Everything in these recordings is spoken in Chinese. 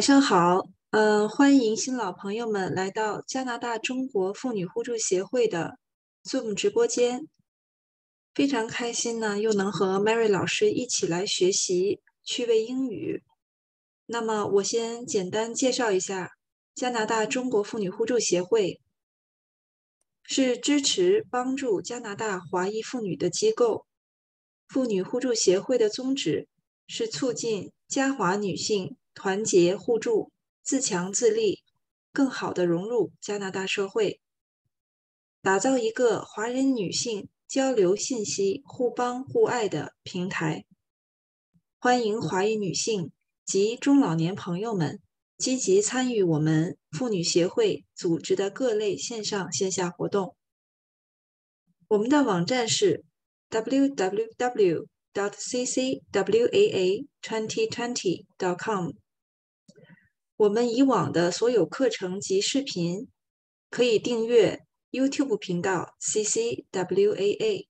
晚上好，嗯，欢迎新老朋友们来到加拿大中国妇女互助协会的 Zoom 直播间。非常开心呢，又能和 Mary 老师一起来学习趣味英语。那么，我先简单介绍一下加拿大中国妇女互助协会，是支持帮助加拿大华裔妇女的机构。妇女互助协会的宗旨是促进加华女性。团结互助、自强自立，更好的融入加拿大社会，打造一个华人女性交流信息、互帮互爱的平台。欢迎华裔女性及中老年朋友们积极参与我们妇女协会组织的各类线上线下活动。我们的网站是 www。dotccwaa2020.com，我们以往的所有课程及视频可以订阅 YouTube 频道 ccwaa。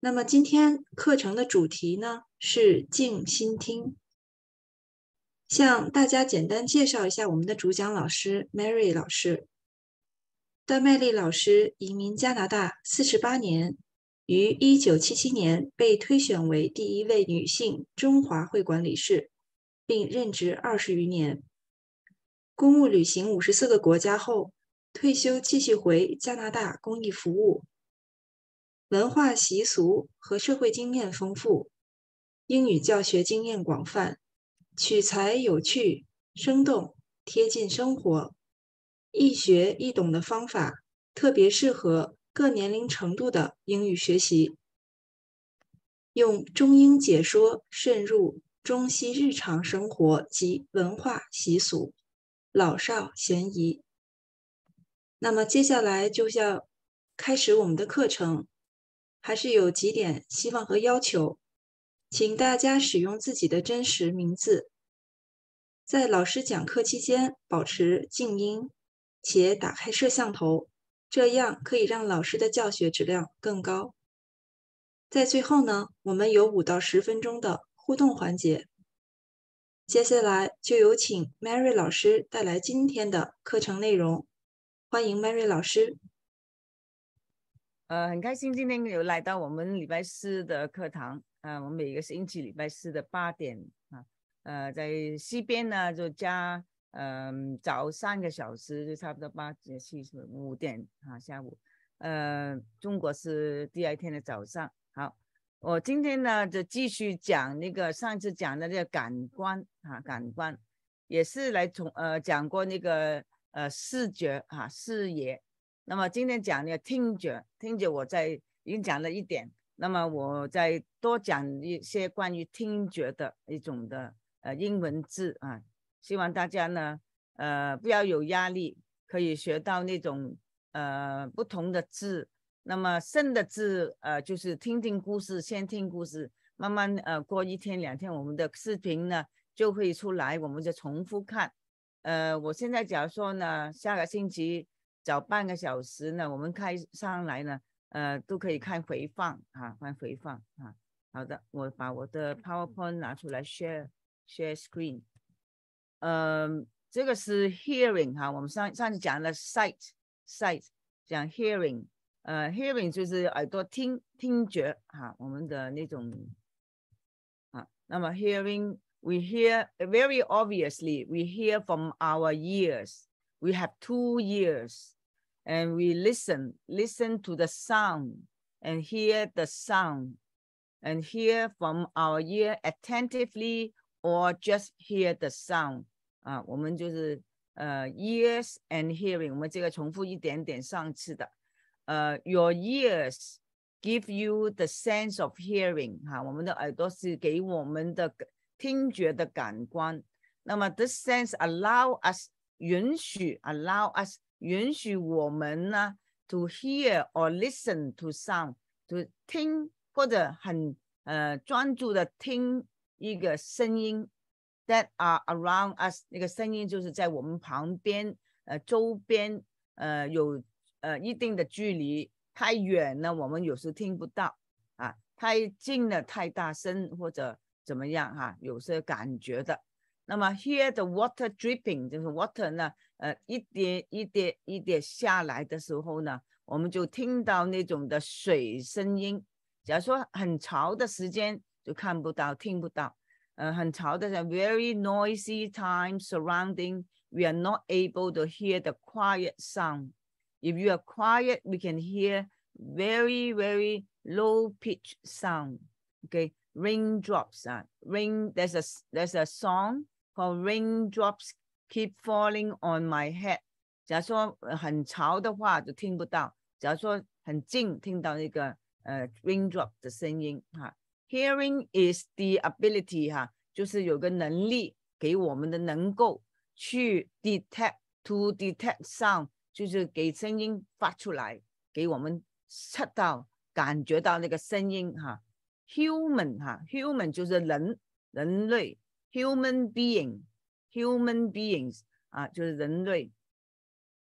那么今天课程的主题呢是静心听。向大家简单介绍一下我们的主讲老师 Mary 老师，段麦丽老师移民加拿大四十八年。于1977年被推选为第一位女性中华会馆理事，并任职二十余年。公务旅行五十四个国家后，退休继续回加拿大公益服务。文化习俗和社会经验丰富，英语教学经验广泛，取材有趣、生动、贴近生活，易学易懂的方法特别适合。各年龄程度的英语学习，用中英解说，渗入中西日常生活及文化习俗，老少咸宜。那么接下来就要开始我们的课程，还是有几点希望和要求，请大家使用自己的真实名字，在老师讲课期间保持静音，且打开摄像头。这样可以让老师的教学质量更高。在最后呢，我们有五到十分钟的互动环节。接下来就有请 Mary 老师带来今天的课程内容，欢迎 Mary 老师。呃，很开心今天有来到我们礼拜四的课堂。啊，我每个星期礼拜四的八点啊，呃，在西边呢就加。嗯，早三个小时就差不多八点、七、五点啊，下午，呃，中国是第二天的早上。好，我今天呢就继续讲那个上次讲的那个感官啊，感官也是来从呃讲过那个呃视觉啊视野，那么今天讲那个听觉，听觉我在已经讲了一点，那么我再多讲一些关于听觉的一种的呃英文字啊。希望大家呢，呃，不要有压力，可以学到那种呃不同的字。那么剩的字，呃，就是听听故事，先听故事，慢慢呃过一天两天，我们的视频呢就会出来，我们就重复看。呃，我现在假如说呢，下个星期早半个小时呢，我们开上来呢，呃，都可以看回放啊，看回放啊。好的，我把我的 PowerPoint 拿出来，share share screen。嗯，这个是 hearing 哈，我们上上次讲了 sight sight，讲 hearing，呃，hearing 就是耳朵听听觉哈，我们的那种啊，那么 hearing we hear very obviously we hear from our ears. We have two ears, and we listen listen to the sound and hear the sound and hear from our ear attentively or just hear the sound. 啊，我们就是呃，ears and hearing。我们这个重复一点点上次的，呃，your ears give you the sense of hearing。哈，我们的耳朵是给我们的听觉的感官。那么，this sense allow us 允许 allow us 允许我们呢 to hear or listen to sound to 听或者很呃专注的听一个声音。That are around us，那个声音就是在我们旁边，呃，周边，呃，有呃一定的距离，太远呢，我们有时听不到啊，太近了，太大声或者怎么样哈，有些感觉的。那么，hear the water dripping，就是 water 呢，呃，一点一点一点下来的时候呢，我们就听到那种的水声音。假如说很潮的时间，就看不到，听不到。uh, 很吵的，a very noisy time surrounding. We are not able to hear the quiet sound. If you are quiet, we can hear very, very low pitch sound. Okay, raindrops. Uh, rain. There's a there's a song called "Raindrops Keep Falling on My Head." 假如说很吵的话就听不到，假如说很近听到那个呃 raindrop 的声音哈。Hearing is the ability，哈，就是有个能力给我们的，能够去 detect to detect sound，就是给声音发出来，给我们测到感觉到那个声音，哈。Human，哈，human 就是人，人类，human being，human beings，啊，就是人类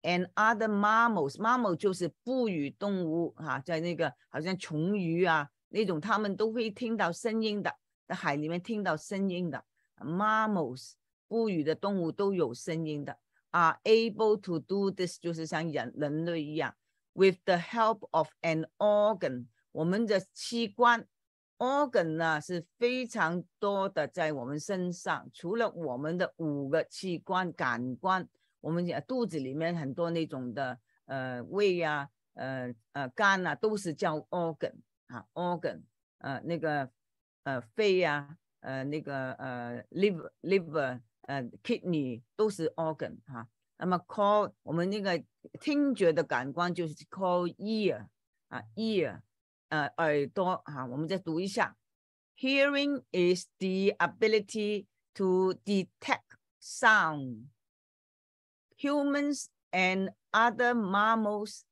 ，and other mammals，mammal 就是哺乳动物，哈，在那个好像鲸鱼啊。那种他们都会听到声音的，在海里面听到声音的，mammals 哺乳的动物都有声音的。a r e a b l e to do this 就是像人人类一样，with the help of an organ，我们的器官，organ 呢是非常多的在我们身上，除了我们的五个器官感官，我们啊肚子里面很多那种的，呃，胃啊，呃呃，肝啊，都是叫 organ。啊，organ，呃，那个呃肺呀、啊，呃那个呃 liver liver kidney 都是 organ 哈、啊。那么 call 我们那个听觉的感官就是 call ear 啊 ear is the ability to detect sound. Humans and other mammals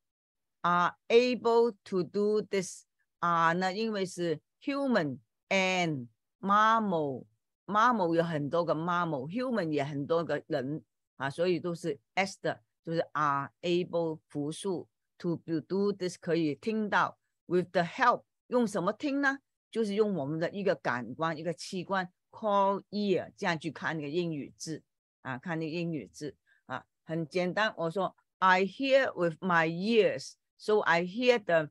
are able to do this 啊，那因为是 human and mammal，mammal 有很多个 mammal，human 也很多个人啊，所以都是 s 的，就是 are able 复数 to to do this 可以听到 with the help 用什么听呢？就是用我们的一个感官一个器官 call ear 这样去看那个英语字啊，看那个英语字啊，很简单。我说 I hear with my ears，so I hear the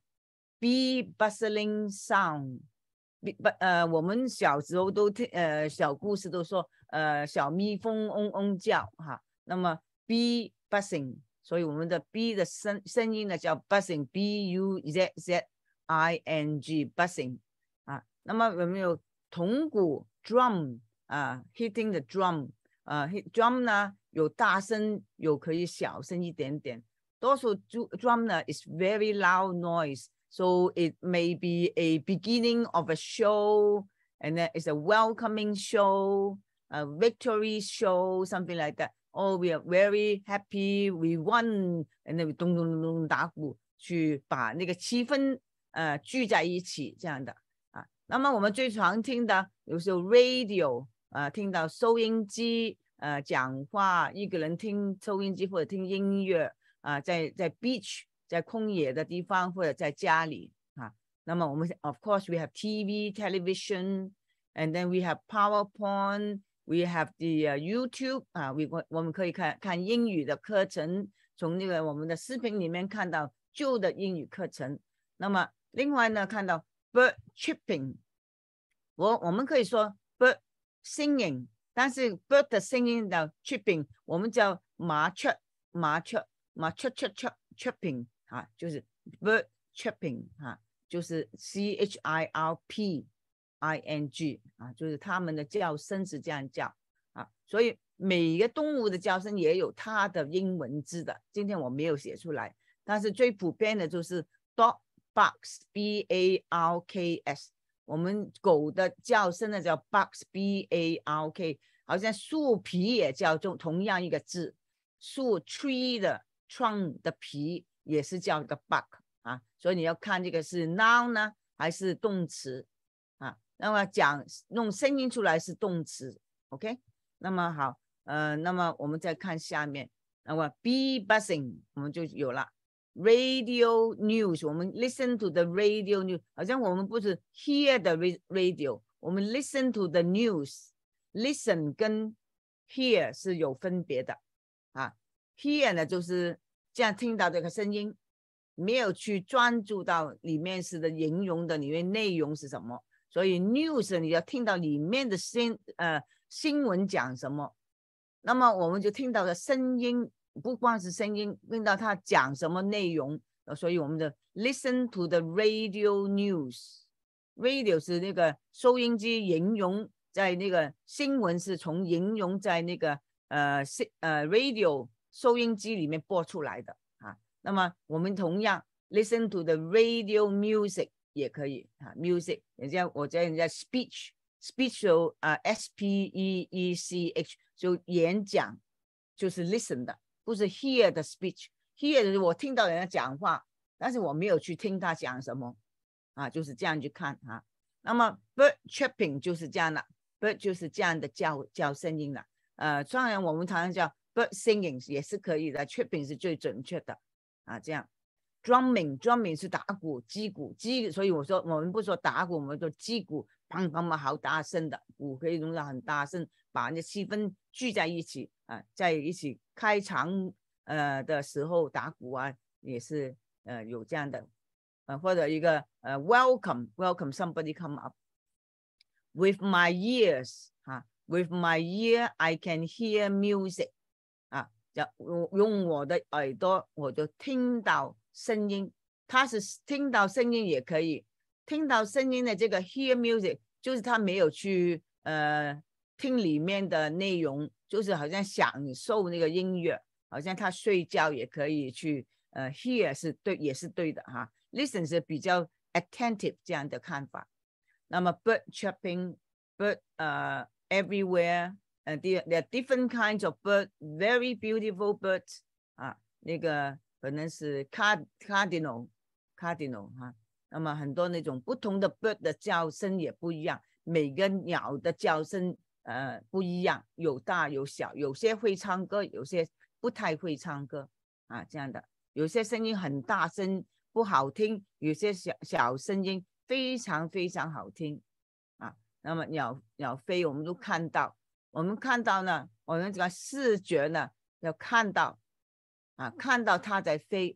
B bustling sound，B 不呃，我们小时候都听呃小故事都说呃小蜜蜂嗡嗡叫哈。那么 B b u s t i n g 所以我们的 B 的声声音呢叫 b u s z i n g b U Z Z I N G b u s t i n g 啊。那么我们有铜鼓 drum 啊，hitting the drum 啊，drum 呢有大声有可以小声一点点，多数 drum 呢 is very loud noise。So it may be a beginning of a show, and then it's a welcoming show, a victory show, something like that. Oh, we are very happy, we won, and then won，然后咚咚咚咚打鼓，去把那个气氛呃聚在一起这样的啊。那么我们最常听的，有时候 radio 啊、呃，听到收音机呃讲话，一个人听收音机或者听音乐啊、呃，在在 beach 在空野的地方，或者在家里啊。那么我们，of course，we have T V，television，and then we have PowerPoint，we have the YouTube 啊，we 我们可以看看英语的课程，从那个我们的视频里面看到旧的英语课程。那么另外呢，看到 bird chirping，我我们可以说 bird singing，但是 bird 的声音的 chirping，我们叫麻雀，麻雀，麻雀，雀雀，chirping。啊，就是 bird chirping 啊，就是 c h i r p i n g 啊，就是它们的叫声是这样叫啊，所以每一个动物的叫声也有它的英文字的。今天我没有写出来，但是最普遍的就是 dog b o x b a r k s，我们狗的叫声呢叫 b o x b a r k，好像树皮也叫中同样一个字，树 tree 的 trunk 的皮。也是叫一个 buck 啊，所以你要看这个是 now 呢还是动词啊？那么讲弄声音出来是动词，OK？那么好，呃，那么我们再看下面，那么 be buzzing 我们就有了 radio news，我们 listen to the radio news，好像我们不是 hear the radio，我们 listen to the news，listen 跟 hear 是有分别的啊，hear 呢就是。这样听到这个声音，没有去专注到里面是的，形容的里面内容是什么？所以 news 你要听到里面的新呃新闻讲什么，那么我们就听到的声音，不光是声音，听到他讲什么内容。所以我们的 listen to the radio news，radio 是那个收音机，形容在那个新闻是从形容在那个呃新呃 radio。收音机里面播出来的啊，那么我们同样 listen to the radio music 也可以啊，music。人家我叫人家 speech speech 啊 s p e e c h 就演讲，就是 listen 的，不是 hear 的 speech。hear 我听到人家讲话，但是我没有去听他讲什么啊，就是这样去看啊。那么 bird chirping 就是这样的，bird 就是这样的叫叫声音了。呃，当然我们常常叫。singing 也是可以的，t r i i p p n g 是最准确的啊。这样，drumming drumming 是打鼓、击鼓、击。所以我说，我们不说打鼓，我们说击鼓，砰砰嘛，好大声的鼓可以容纳很大声，把那气氛聚在一起啊，在一起开场呃的时候打鼓啊，也是呃有这样的，呃或者一个呃 welcome welcome somebody come up with my ears 哈，with my ear I can hear music。用用我的耳朵，我就听到声音。他是听到声音也可以，听到声音的这个 hear music，就是他没有去呃听里面的内容，就是好像享受那个音乐，好像他睡觉也可以去呃 hear 是对，也是对的哈。Listen 是比较 attentive 这样的看法。那么 bird chirping，bird 呃 everywhere。呃，t h e there are different kinds of bird, very beautiful b i r d 啊，那个可能是 card cardinal, cardinal 哈。那么很多那种不同的 bird 的叫声也不一样，每个鸟的叫声呃不一样，有大有小，有些会唱歌，有些不太会唱歌啊。这样的，有些声音很大声不好听，有些小小声音非常非常好听啊。那么鸟鸟飞，我们都看到。我们看到呢，我们这个视觉呢要看到，啊，看到它在飞。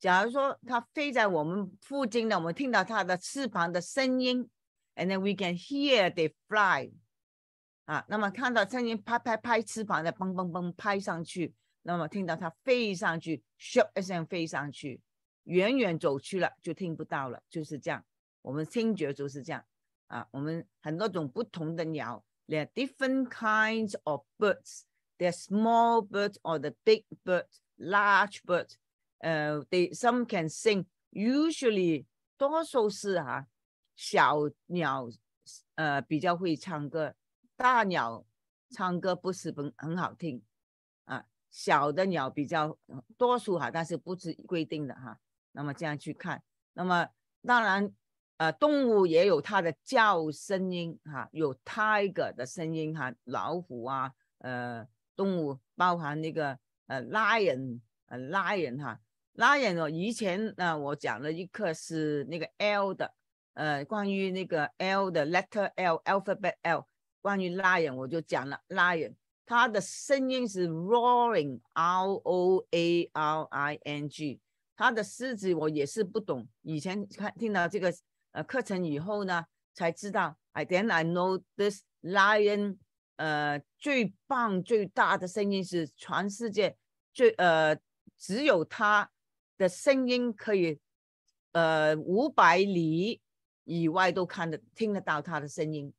假如说它飞在我们附近呢，我们听到它的翅膀的声音，and then we can hear they fly。啊，那么看到声音拍拍拍翅膀的嘣嘣嘣拍上去，那么听到它飞上去，咻一声飞上去，远远走去了就听不到了，就是这样。我们听觉就是这样啊，我们很多种不同的鸟。There are different kinds of birds. There are small birds or the big birds, large birds. They some can sing. Usually，多数是哈，小鸟呃比较会唱歌，大鸟唱歌不是很很好听啊。小的鸟比较多数哈，但是不是规定的哈。那么这样去看，那么当然。呃，动物也有它的叫声音哈，有 tiger 的声音哈，老虎啊，呃，动物包含那个呃 lion，呃 lion 哈，lion 哦，以前呢，我讲了一课是那个 l 的，呃，关于那个 l 的 letter l alphabet l，关于 lion 我就讲了 lion，它的声音是 roaring，r o a r i n g，它的狮子我也是不懂，以前看听到这个。呃，课程以后呢，才知道。i t h e n I know this lion，呃，最棒、最大的声音是全世界最呃，只有他的声音可以，呃，五百里以外都看得听得到他的声音，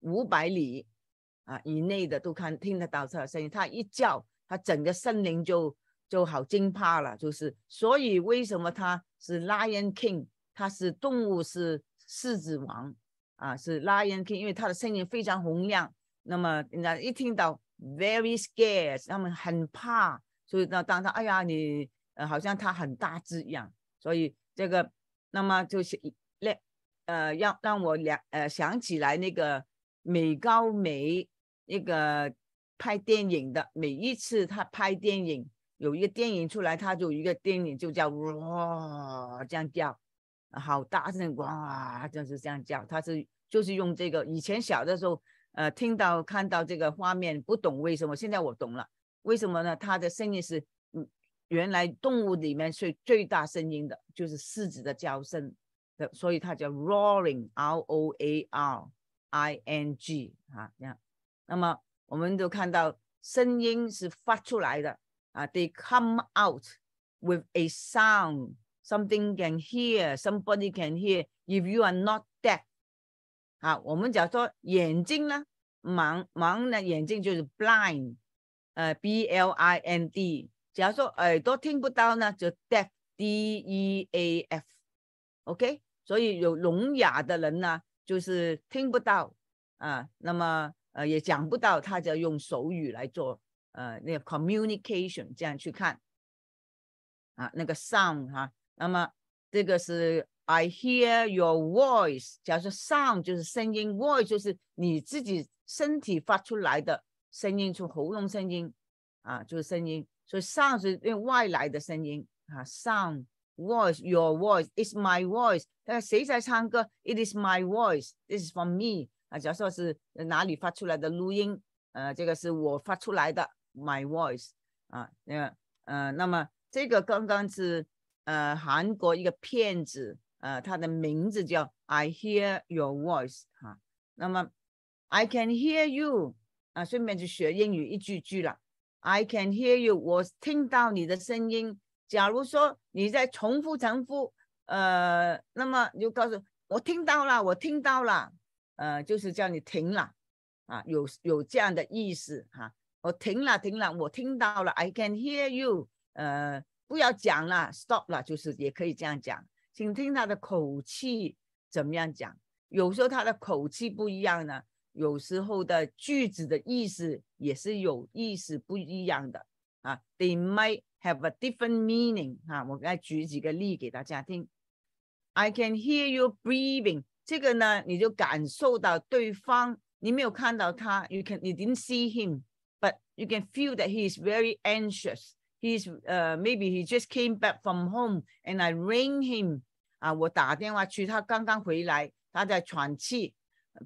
五百里啊以内的都看听得到他的声音。他一叫，他整个森林就就好惊怕了，就是。所以为什么他是 Lion King？它是动物，是狮子王啊，是拉烟听，因为它的声音非常洪亮。那么人家一听到 very scared，他们很怕，所以那当他哎呀，你呃，好像它很大只一样。所以这个，那么就是那呃，让让我两呃想起来那个美高梅那个拍电影的，每一次他拍电影有一个电影出来，他有一个电影就叫哇这样叫。好大声，哇！就是这样叫，它是就是用这个。以前小的时候，呃，听到看到这个画面，不懂为什么。现在我懂了，为什么呢？它的声音是，嗯，原来动物里面最最大声音的就是狮子的叫声，所以它叫 roaring，r o a r i n g，哈，这样。那么我们都看到，声音是发出来的，啊，they come out with a sound。Something can hear, somebody can hear. If you are not deaf, 好，我们假如说眼睛呢，盲盲呢，眼睛就是 blind，呃，b l i n d。假如说耳朵听不到呢，就 deaf, d e a f。OK，所以有聋哑的人呢，就是听不到啊，那么呃也讲不到，他就用手语来做呃那个 communication 这样去看啊，那个 sound 哈。那么这个是 I hear your voice。假如说 sound 就是声音，voice 就是你自己身体发出来的声音，从喉咙声音啊，就是声音。所以 sound 是外来的声音啊，sound voice your voice is my voice。那谁在唱歌？It is my voice. This is from me。啊，假如说是哪里发出来的录音，呃，这个是我发出来的 my voice。啊，呃呃，那么这个刚刚是。呃，韩国一个骗子，呃，他的名字叫 I hear your voice 哈。那么 I can hear you 啊，顺便就学英语一句句了。I can hear you，我听到你的声音。假如说你在重复重复，呃，那么就告诉我听到了，我听到了，呃，就是叫你停了，啊，有有这样的意思哈。我停了，停了，我听到了。I can hear you，呃。不要讲了，stop 了，就是也可以这样讲。请听他的口气怎么样讲。有时候他的口气不一样呢，有时候的句子的意思也是有意思不一样的啊。They might have a different meaning 啊。我来举几个例给大家听。I can hear you breathing。这个呢，你就感受到对方，你没有看到他，you can you didn't see him，but you can feel that he is very anxious。He's 呃，maybe he just came back from home，and I ring him 啊，我打电话去，他刚刚回来，他在喘气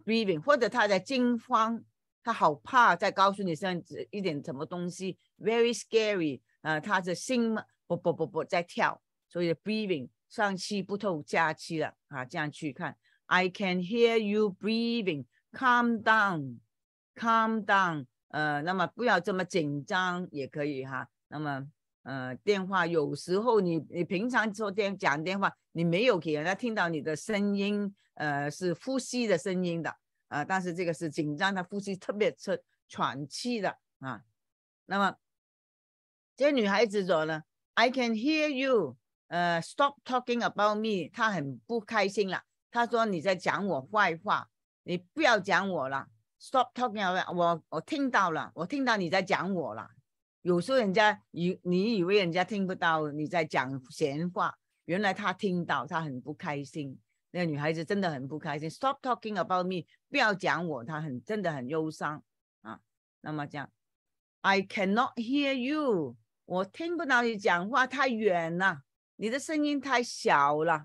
，breathing，或者他在惊慌，他好怕，在告诉你像一点什么东西，very scary 啊，他的心不不不不在跳，所以 breathing 上气不透下气了啊，这样去看，I can hear you breathing，calm down，calm down，呃，那么不要这么紧张也可以哈。那么，呃，电话有时候你你平常说电讲电话，你没有给人家听到你的声音，呃，是呼吸的声音的，呃，但是这个是紧张，的呼吸特别是喘气的啊。那么，这女孩子说呢，I can hear you，呃，stop talking about me，她很不开心了，她说你在讲我坏话，你不要讲我了，stop talking about，我我听到了，我听到你在讲我了。有时候人家以你以为人家听不到你在讲闲话，原来他听到，他很不开心。那个女孩子真的很不开心。Stop talking about me，不要讲我，她很真的很忧伤啊。那么讲，I cannot hear you，我听不到你讲话，太远了，你的声音太小了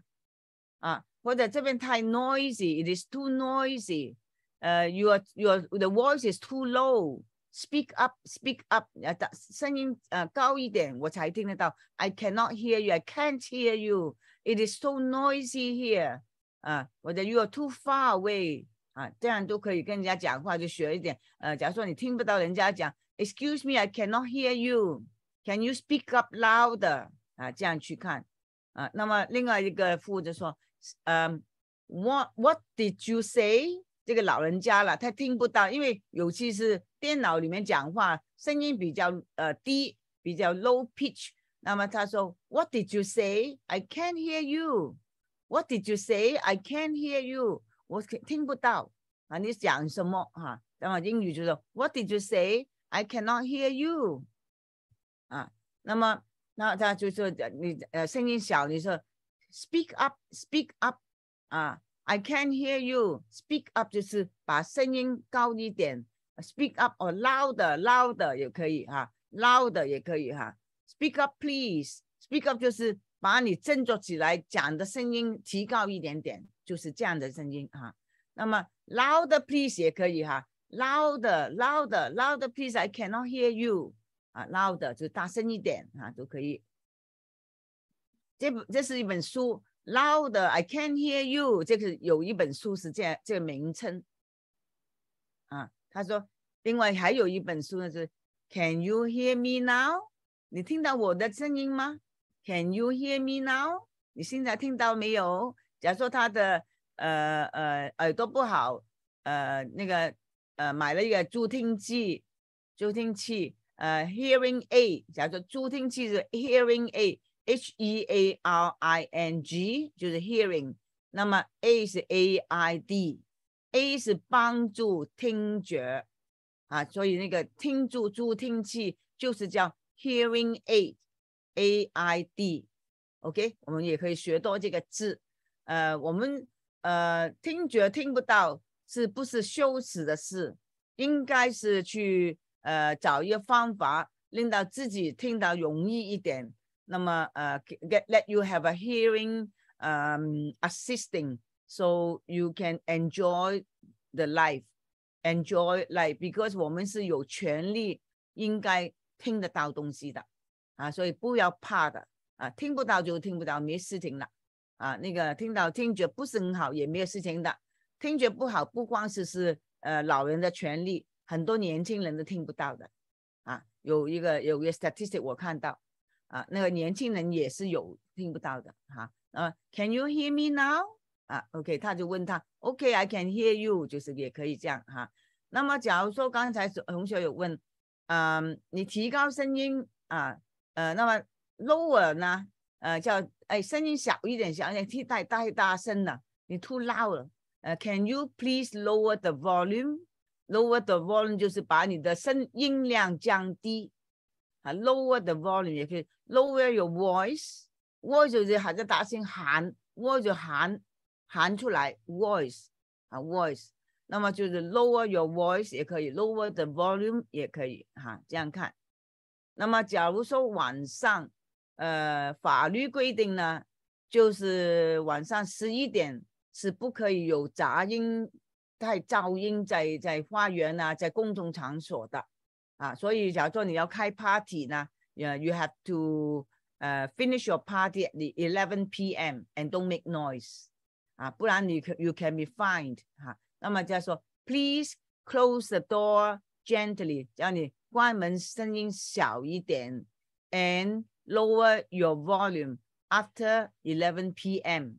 啊，或者这边太 noisy，it is too noisy。呃，your your the voice is too low。speak up, speak up，呃，声音呃高一点，我才听得到。I uh, cannot hear you, I can't hear you. It is so noisy here. 啊，或者 uh, you are too far away 啊，这样都可以跟人家讲话，就学一点。呃，假如说你听不到人家讲，Excuse uh, me, I cannot hear you. Can you speak up louder？啊，这样去看。啊，那么另外一个副就说，嗯，What What did you say？这个老人家了，他听不到，因为尤其是电脑里面讲话，声音比较呃低，比较 low pitch。那么他说，What did you say? I can't hear you. What did you say? I can't hear you. 我听不到啊，你讲什么啊？那么英语就说 What did you say? I cannot hear you. 啊，那么那他就说你呃声音小，你说 Speak up, speak up. 啊。I c a n hear you. Speak up 就是把声音高一点。Speak up or louder, louder 也可以哈。Louder 也可以哈。Speak up, please. Speak up 就是把你振作起来，讲的声音提高一点点，就是这样的声音哈。那么 Louder, please 也可以哈。Louder, louder, louder, please. I cannot hear you. 啊，Louder 就大声一点哈，都可以。这这是一本书。loud，I can't hear you，这个有一本书是这样这个名称，啊，他说，另外还有一本书呢是，Can you hear me now？你听到我的声音吗？Can you hear me now？你现在听到没有？假如说他的呃呃耳朵不好，呃那个呃买了一个助听器，助听器，呃，hearing aid，假如说助听器是 hearing aid。H E A R I N G 就是 hearing，那么 A 是 A I D，A 是帮助听觉啊，所以那个听助助听器就是叫 hearing aid，A I D，OK，我们也可以学多这个字，呃，我们呃听觉听不到是不是羞耻的事？应该是去呃找一个方法，令到自己听到容易一点。那么呃 g e t let you have a hearing um assisting so you can enjoy the life enjoy life because 我们是有权利应该听得到东西的啊，所以不要怕的啊，听不到就听不到，没事情了啊。那个听到听觉不是很好也没有事情的，听觉不好不光是是呃老人的权利，很多年轻人都听不到的啊。有一个有个 statistic 我看到。啊，那个年轻人也是有听不到的哈。呃，Can you hear me now？啊，OK，他就问他，OK，I can hear you，就是也可以这样哈。那么，假如说刚才同学有问，嗯，你提高声音啊，呃，那么 lower 呢？呃，叫哎，声音小一点，小一点，太大太大声了，你 too loud 了。呃，Can you please lower the volume？Lower the volume 就是把你的声音量降低。lower the volume 亦可以 lower your voice，voice 就是喺度大声喊，voice 喊喊出来 v o i c e 啊 voice，那么就是 lower your voice 也可以 lower the volume 也可以哈，这样看。那么假如说晚上，呃法律规定呢，就是晚上十一点是不可以有杂音、太噪音在在花园啊，在公众场所的。啊，所以假如说你要开 party 呢，yeah，you have to，呃，finish your party a the eleven p.m. and don't make noise。啊，不然你 you can be fined。哈，那么再说 please close the door gently，叫你关门声音小一点，and lower your volume after eleven p.m.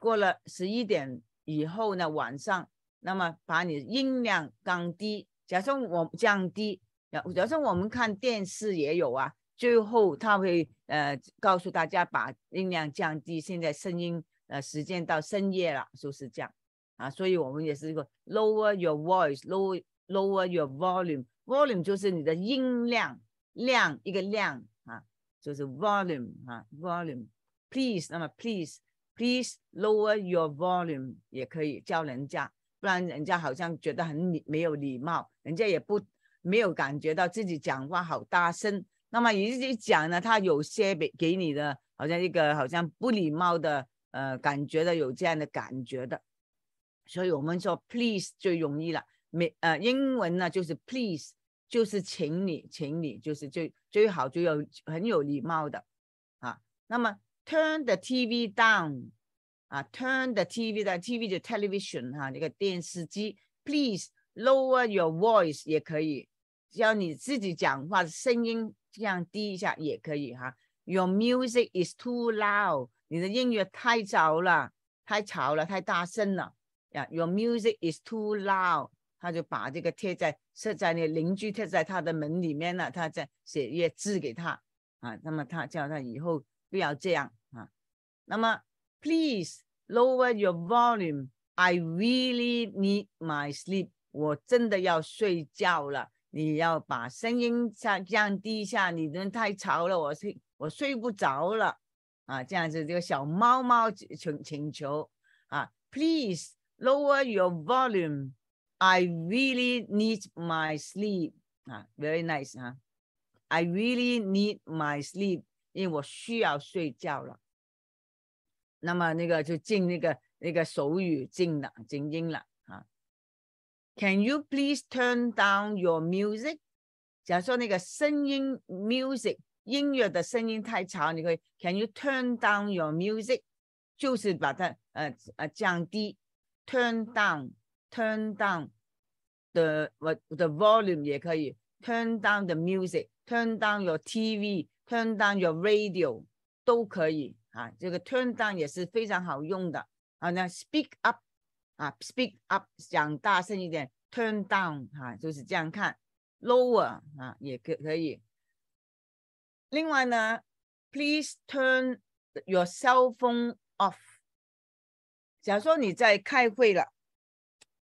过了十一点以后呢，晚上，那么把你音量降低。假设我降低。假假设我们看电视也有啊，最后他会呃告诉大家把音量降低。现在声音呃时间到深夜了，就是这样啊。所以我们也是一个 lower your voice，lower lower your volume，volume 就是你的音量，量一个量啊，就是 volume 啊，volume。Please，那么 please please lower your volume，也可以叫人家，不然人家好像觉得很礼没有礼貌，人家也不。没有感觉到自己讲话好大声，那么一己讲呢，他有些给给你的好像一个好像不礼貌的呃感觉的有这样的感觉的，所以我们说 please 最容易了，没呃英文呢就是 please 就是请你请你就是最最好就要很有礼貌的啊。那么 turn the TV down 啊，turn the TV down，TV 就 television 哈那个电视机 please。Lower your voice 也可以，只要你自己讲话声音这样低一下也可以哈。Your music is too loud，你的音乐太吵了，太吵了，太大声了呀。Your music is too loud，他就把这个贴在设在那邻居贴在他的门里面了，他在写一些字给他啊。那么他叫他以后不要这样啊。那么 Please lower your volume，I really need my sleep。我真的要睡觉了，你要把声音降降低一下，你人太吵了，我睡我睡不着了啊！这样子，这个小猫猫请请求啊，Please lower your volume，I really need my sleep 啊，Very nice 啊，I really need my sleep，因为我需要睡觉了。那么那个就进那个那个手语进的静音了。Can you please turn down your music？假如说那个声音，music 音乐的声音太吵，你可以。Can you turn down your music？就是把它呃呃降低。Turn down, turn down the the volume 也可以。Turn down the music, turn down your TV, turn down your radio 都可以啊。这个 turn down 也是非常好用的。好，那 speak up。啊，speak up，讲大声一点，turn down，哈，就是这样看，lower，啊，也可可以。另外呢，please turn your cell phone off。假如说你在开会了，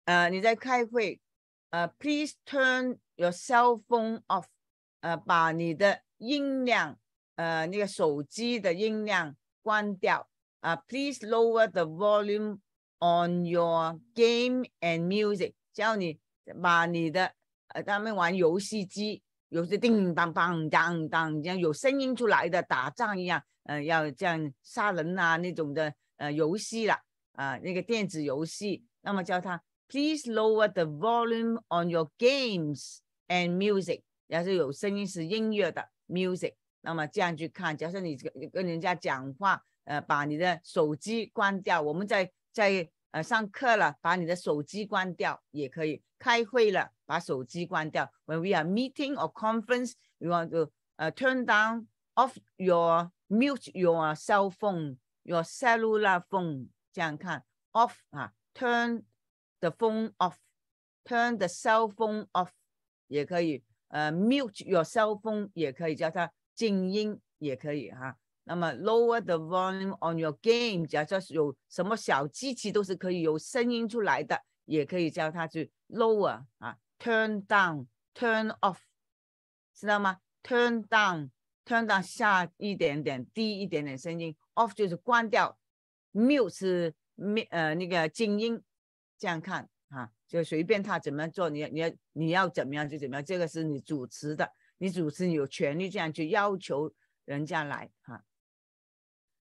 呃，你在开会，呃，please turn your cell phone off，呃，把你的音量，呃，那个手机的音量关掉，啊，please lower the volume。On your game and music，叫你把你的呃他们玩游戏机，有些叮当当当当，这样有声音出来的打仗一样，呃要这样杀人啊那种的呃游戏啦，啊那个电子游戏，那么叫他 Please lower the volume on your games and music，要是有声音是音乐的 music，那么这样去看，假设你跟跟人家讲话，呃把你的手机关掉，我们在。在呃上课了，把你的手机关掉也可以。开会了，把手机关掉。When we are meeting or conference, you want to 呃 turn down off your mute your cell phone your cellular phone。这样看 off 啊，turn the phone off，turn the cell phone off，也可以呃 mute your cell phone，也可以叫它静音，也可以哈。那么 lower the volume on your game，假设有什么小机器都是可以有声音出来的，也可以叫它去 lower 啊，turn down，turn off，知道吗？turn down，turn down 下一点点，低一点点声音，off 就是关掉，mute 是灭呃那个静音，这样看啊，就随便他怎么做，你你要你要怎么样就怎么样，这个是你主持的，你主持你有权利这样去要求人家来啊。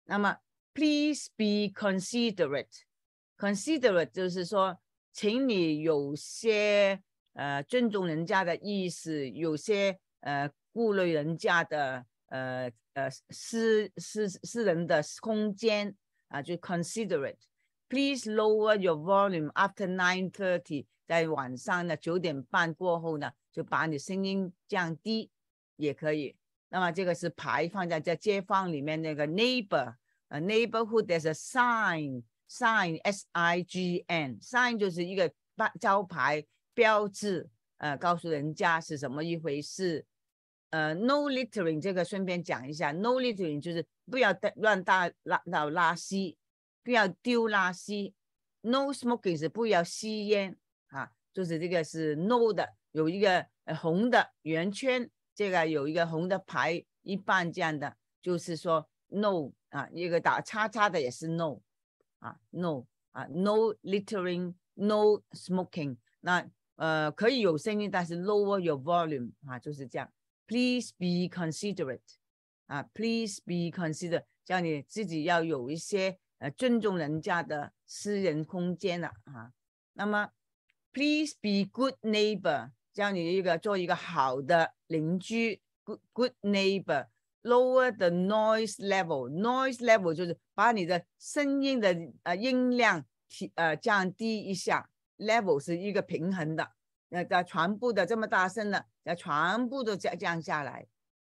那么，p l e a s e be considerate，considerate 就是说，请你有些呃尊重人家的意思，有些呃顾虑人家的呃呃私私私人的空间啊，就 considerate。Please lower your volume after nine thirty，在晚上的九点半过后呢，就把你声音降低也可以。那么这个是牌放在在街坊里面那个 neighbor，呃 neighborhood，t r e sign，sign，s i g n，sign 就是一个招牌标志，呃，告诉人家是什么一回事。呃，no littering 这个顺便讲一下，no littering 就是不要乱乱拉拉到垃圾，不要丢垃圾。no smoking 是不要吸烟啊，就是这个是 no 的，有一个呃红的圆圈。这个有一个红的牌一半这样的，就是说 no 啊，一个打叉叉的也是 no，啊 no 啊 no littering no smoking。那呃可以有声音，但是 lower your volume 啊，就是这样。Please be considerate 啊，Please be consider，叫你自己要有一些呃尊重人家的私人空间了啊。那么 Please be good neighbor。教你一个做一个好的邻居，good good neighbor，lower the noise level。noise level 就是把你的声音的呃音量提呃降低一下。level 是一个平衡的，那它全部的这么大声的要全部都降降下来。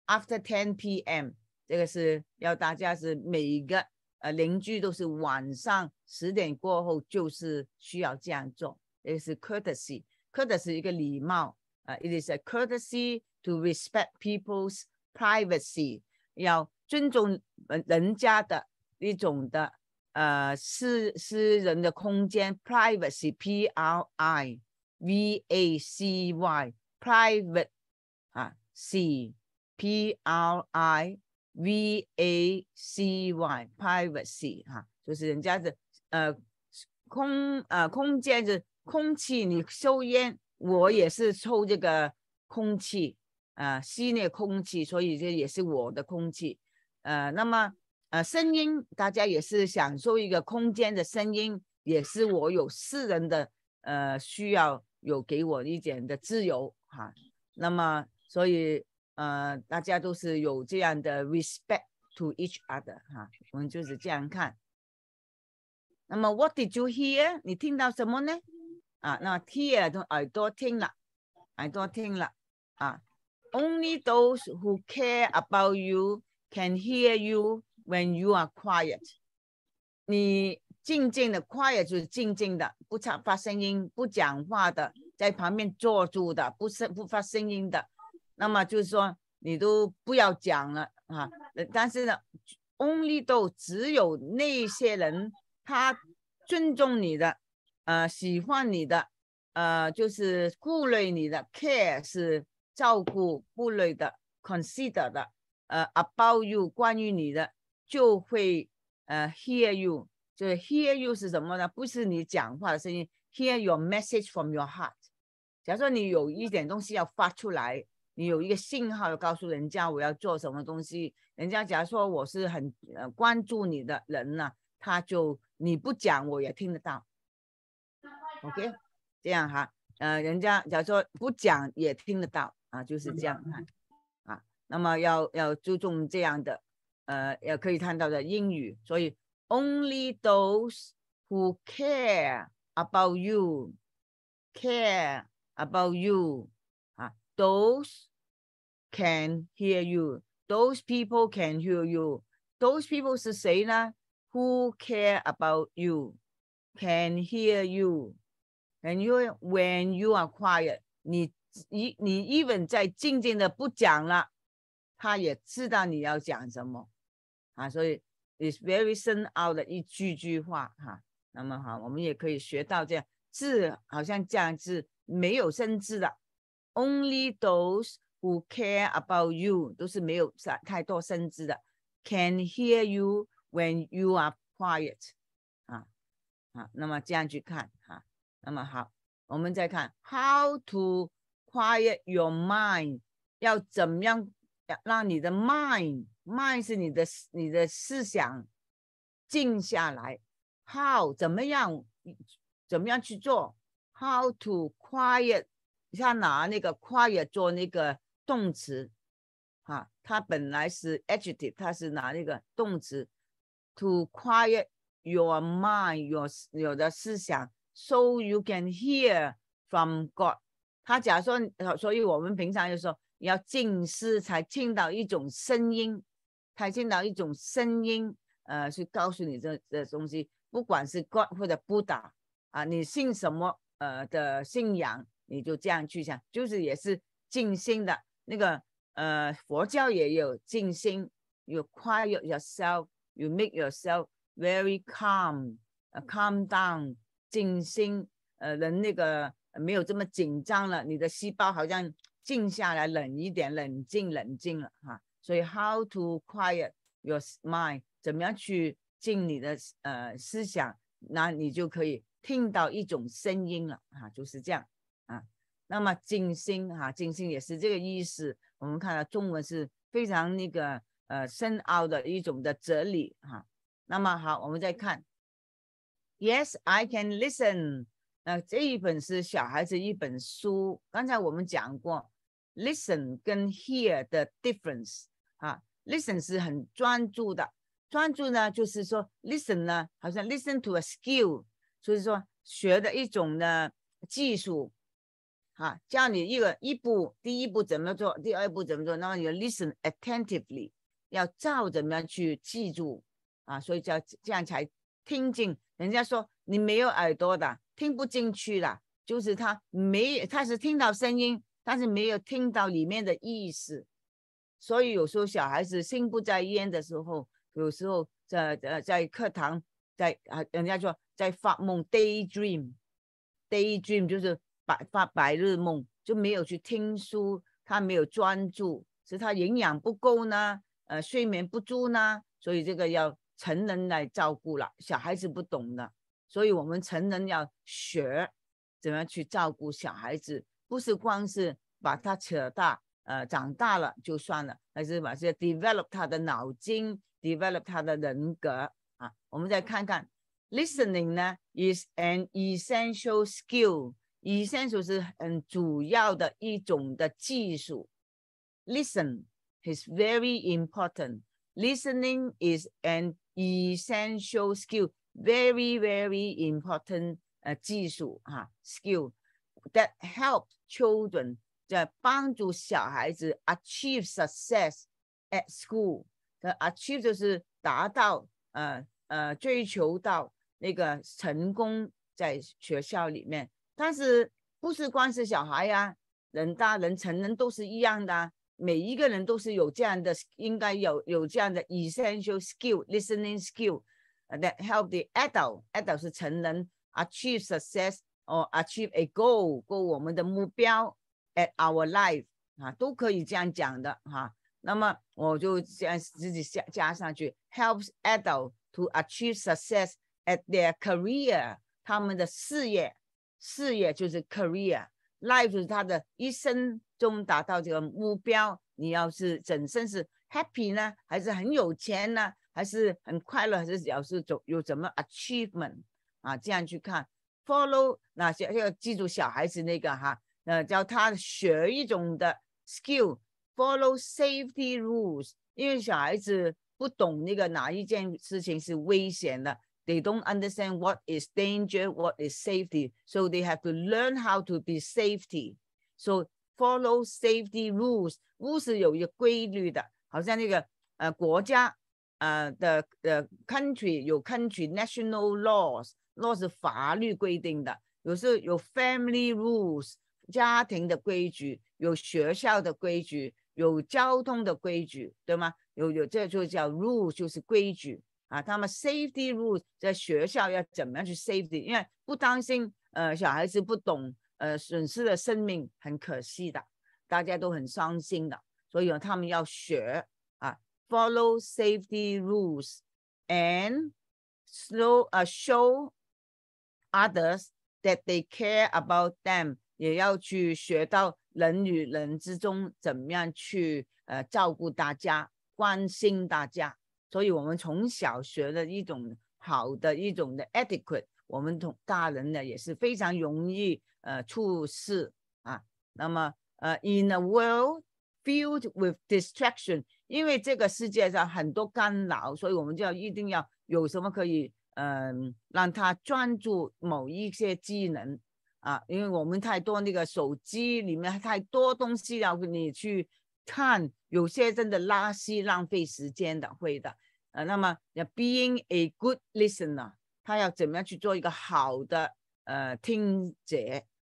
After 10 p.m. 这个是要大家是每个呃邻居都是晚上十点过后就是需要这样做，这是 courtesy。e s 是一个礼貌啊，it is a courtesy to respect people's privacy，要尊重人人家的一种的呃私私人的空间 privacy，p r i v a c y，private 啊，c p r i v a c y，privacy 哈，就是人家的呃空呃空间的。空气，你抽烟，我也是抽这个空气啊，吸那空气，所以这也是我的空气。呃，那么呃，声音，大家也是享受一个空间的声音，也是我有私人的呃需要，有给我一点的自由哈。那么，所以呃，大家都是有这样的 respect to each other 哈，我们就是这样看。那么，what did you hear？你听到什么呢？啊，那听 r 的耳朵听了，耳朵听了啊，only those who care about you can hear you when you are quiet。你静静的 quiet 就是静静的，不发声音、不讲话的，在旁边坐住的，不声不发声音的。那么就是说，你都不要讲了啊。但是呢，only 都只有那些人，他尊重你的。呃，喜欢你的，呃，就是顾虑你的，care 是照顾顾虑的，consider 的，呃，about you 关于你的就会呃 hear you，就是 hear you 是什么呢？不是你讲话的声音，hear your message from your heart。假如说你有一点东西要发出来，你有一个信号要告诉人家我要做什么东西，人家假如说我是很呃关注你的人呢，他就你不讲我也听得到。OK，这样哈，呃，人家假如说不讲也听得到啊，就是这样哈，啊。那么要要注重这样的，呃，也可以看到的英语。所以，Only those who care about you care about you 啊，those can hear you，those people can hear you。Those people 是谁呢？Who care about you can hear you。And you, when you are quiet，你一你 even 在静静的不讲了，他也知道你要讲什么啊，所以 is very send o 深奥的一句句话哈。那么好，我们也可以学到这样字，好像这样字没有生字的。Only those who care about you 都是没有太太多生字的，can hear you when you are quiet。啊啊，那么这样去看哈。那么好，我们再看 How to quiet your mind？要怎么样让你的 mind mind 是你的你的思想静下来？How 怎么样怎么样去做？How to quiet？他拿那个 quiet 做那个动词啊，他本来是 H T，他是拿那个动词 to quiet your mind，your 有的思想。So you can hear from God。他假说，所以我们平常就说要静思，才听到一种声音，才听到一种声音，呃，去告诉你这这东西，不管是 God 或者不打啊，你信什么呃的信仰，你就这样去想，就是也是静心的。那个呃，佛教也有静心，有 quiet yourself，you make yourself very calm，calm down。静心，呃，人那个没有这么紧张了，你的细胞好像静下来，冷一点，冷静，冷静了哈。所以，how to quiet your mind，怎么样去静你的呃思想，那你就可以听到一种声音了哈，就是这样啊。那么静心哈，静心也是这个意思。我们看到中文是非常那个呃深奥的一种的哲理哈。那么好，我们再看。Yes, I can listen。那这一本是小孩子一本书。刚才我们讲过，listen 跟 hear 的 difference 啊。listen 是很专注的，专注呢就是说 listen 呢，好像 listen to a skill，所以说学的一种呢技术，啊，教你一个一步，第一步怎么做，第二步怎么做，那么你 listen attentively 要照怎么样去记住啊，所以叫这样才。听进人家说你没有耳朵的，听不进去了，就是他没，他是听到声音，但是没有听到里面的意思。所以有时候小孩子心不在焉的时候，有时候在呃在课堂在啊人家说在发梦，daydream，daydream 就是白发白日梦，就没有去听书，他没有专注，是他营养不够呢，呃睡眠不足呢，所以这个要。成人来照顾了，小孩子不懂的，所以我们成人要学，怎么样去照顾小孩子？不是光是把他扯大，呃，长大了就算了，还是把这 develop 他的脑筋，develop 他的人格啊。我们再看看，listening 呢 is an essential skill，essential 是很主要的一种的技术。Listen is very important. Listening is an Essential skill, very, very important, 呃，技术啊，skill that help children 在帮助小孩子 achieve success at school. t achieve 就是达到，呃呃，追求到那个成功在学校里面。但是不是光是小孩呀，人大人成人都是一样的。每一个人都是有这样的，应该有有这样的 essential skill, listening skill that help the adult adult 是成人 achieve success or achieve a goal，goal 我们的目标 at our life 啊都可以这样讲的哈。那么我就这样自己加加上去，helps adult to achieve success at their career，他们的事业，事业就是 career，life 是他的一生。达到这个目标，你要是本身是 happy 呢，还是很有钱呢，还是很快乐，还是要是有有什么 achievement 啊？这样去看，follow 那些要记住小孩子那个哈，那叫他学一种的 skill，follow safety rules，因为小孩子不懂那个哪一件事情是危险的，they don't understand what is danger, what is safety, so they have to learn how to be safety, so Follow safety rules，rules 有一个规律的，好像那个呃国家呃的呃 country 有 country national laws，l a w 是法律规定的。有时候有 family rules，家庭的规矩，有学校的规矩，有交通的规矩，对吗？有有这就叫 rule s 就是规矩啊。他们 safety rules 在学校要怎么样去 safety？因为不担心呃小孩子不懂。呃，损失的生命很可惜的，大家都很伤心的，所以他们要学啊，follow safety rules and slow a show others that they care about them，也要去学到人与人之中怎么样去呃照顾大家、关心大家，所以我们从小学的一种好的一种的 e t i q u e t t e 我们同大人呢也是非常容易呃处事啊。那么呃，in a world filled with distraction，因为这个世界上很多干扰，所以我们就要一定要有什么可以嗯让他专注某一些技能啊。因为我们太多那个手机里面太多东西要你去看，有些真的拉稀浪费时间的会的。呃，那么要 being a good listener。他要怎么样去做一个好的呃听者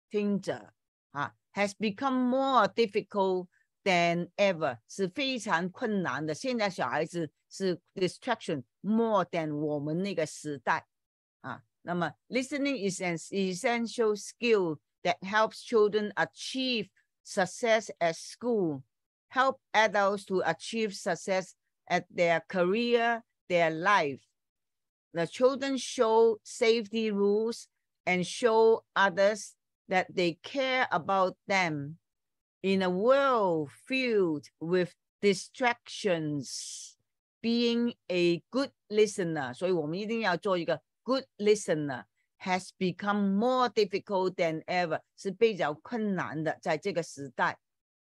听者啊？Has become more difficult than ever，是非常困难的。现在小孩子是 distraction more than 我们那个时代啊。那么，listening is an essential skill that helps children achieve success at school, help adults to achieve success at their career, their life the children show safety rules and show others that they care about them in a world filled with distractions being a good listener a good listener has become more difficult than ever 是比较困难的在这个时代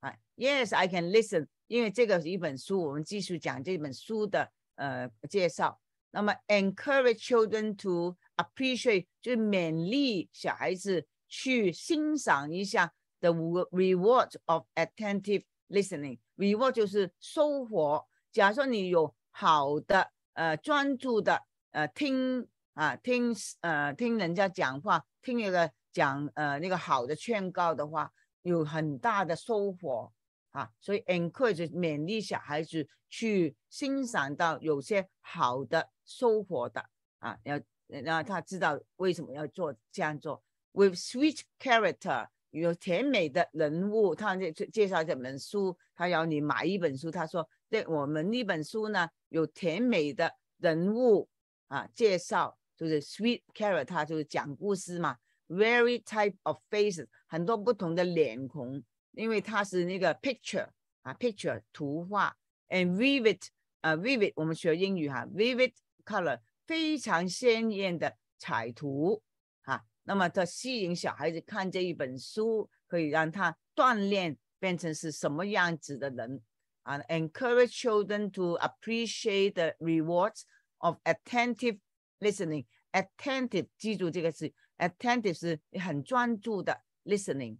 啊 yes I can listen 因为这个是一本书我们继续讲这本书的呃介绍那么，encourage children to appreciate，就是勉励小孩子去欣赏一下 the reward of attentive listening。reward 就是收获。假设你有好的呃专注的呃听啊听呃听人家讲话，听那个讲呃那个好的劝告的话，有很大的收获。啊，所以 encourage 勉励小孩子去欣赏到有些好的收获的啊，要让他知道为什么要做这样做。With sweet character 有甜美的人物，他介介绍这本书，他要你买一本书。他说，对我们那本书呢，有甜美的人物啊，介绍就是 sweet character，他就是讲故事嘛。Very type of faces 很多不同的脸孔。因为它是那个 picture 啊，picture 图画，and vivid 啊，vivid 我们学英语哈，vivid color 非常鲜艳的彩图啊，那么它吸引小孩子看这一本书，可以让他锻炼变成是什么样子的人啊，encourage children to appreciate the rewards of attentive listening。attentive 记住这个词，attentive 是很专注的 listening。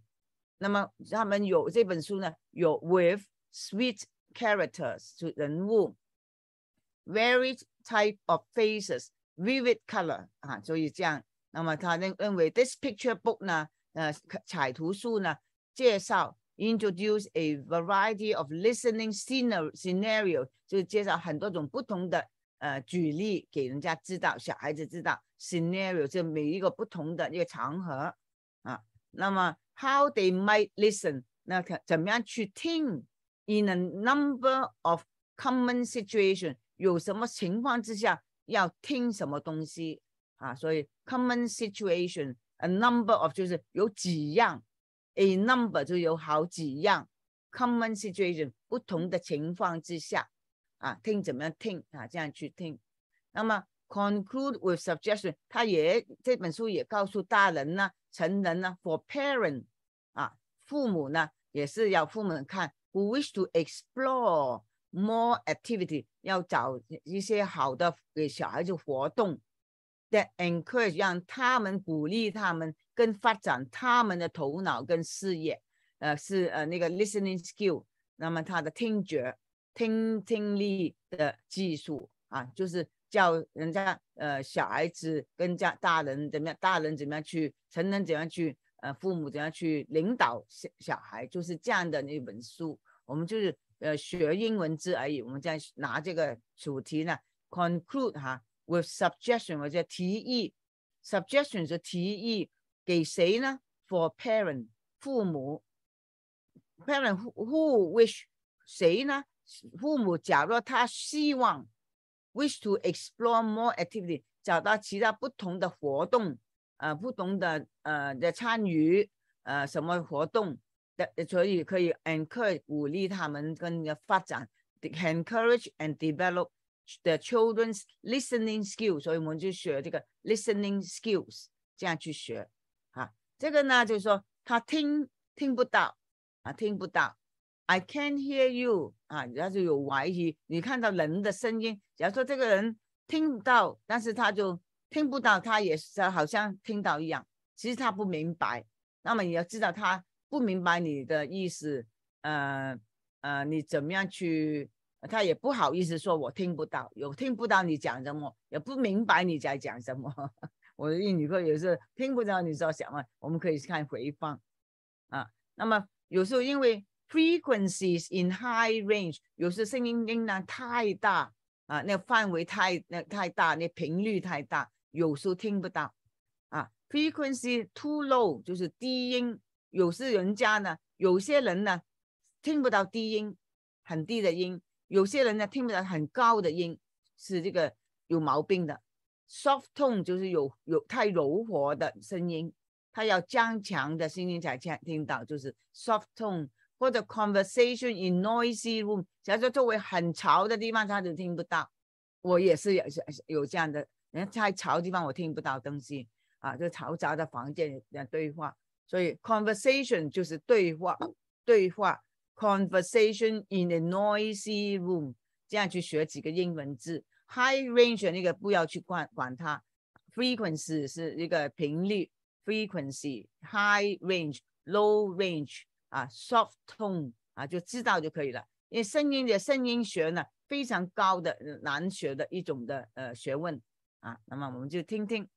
那么他们有这本书呢，有 with sweet characters 人物，varied type of faces，vivid color 啊，所以这样。那么他认认为，this picture book 呢，呃，彩图书呢，介绍 introduce a variety of listening scenario，就介绍很多种不同的呃举例给人家知道，小孩子知道 scenario 就每一个不同的一个场合啊。那么 How they might listen？那看怎么样去听？In a number of common situation，有什么情况之下要听什么东西啊？所以，common situation，a number of 就是有几样，a number 就有好几样。Common situation，不同的情况之下啊，听怎么样听啊？这样去听。那么。Conclude with suggestion，他也这本书也告诉大人呢，成人呢，for p a r e n t 啊，父母呢也是要父母看。Who wish to explore more activity？要找一些好的给小孩子活动，that encourage 让他们鼓励他们跟发展他们的头脑跟视野，呃，是呃那个 listening skill，那么他的听觉、听听力的技术啊，就是。教人家呃小孩子跟家大人怎么样，大人怎么样去成人怎样去呃父母怎样去领导小小孩，就是这样的那本书。我们就是呃学英文字而已。我们在拿这个主题呢，conclude 哈 with suggestion 或者提议，suggestion 是提议给谁呢？For parent 父母，parent who, who wish 谁呢？父母，假如他希望。Wish to explore more activity，找到其他不同的活动，呃，不同的呃的参与，呃，什么活动的，所以可以 encourage 鼓励他们跟发展，encourage and develop the children's listening skills。所以我们就学这个 listening skills，这样去学，啊，这个呢就是说他听听不到，啊，听不到。I can't hear you 啊，然后就有怀疑。你看到人的声音，假如说这个人听到，但是他就听不到，他也是好像听到一样，其实他不明白。那么你要知道他不明白你的意思，呃呃，你怎么样去，他也不好意思说“我听不到”，有听不到你讲什么，也不明白你在讲什么。我的英语课也是听不到你在讲么，我们可以看回放啊。那么有时候因为 Frequencies in high range，有时声音音量太大啊，那范围太那太大，那频率太大，有时候听不到啊。Frequency too low 就是低音，有时人家呢，有些人呢听不到低音，很低的音；有些人呢听不到很高的音，是这个有毛病的。Soft tone 就是有有太柔和的声音，它要加强的声音才听听到，就是 soft tone。或者 conversation in noisy room，假如说周围很吵的地方，他就听不到。我也是有有这样的，人太吵地方我听不到东西啊，就嘈杂的房间的对话。所以 conversation 就是对话，对话 conversation in a noisy room，这样去学几个英文字。High range 那个不要去管管它，frequency 是一个频率，frequency high range low range。啊，soft tone 啊，就知道就可以了。因为声音的声音学呢，非常高的难学的一种的呃学问啊。那么我们就听听。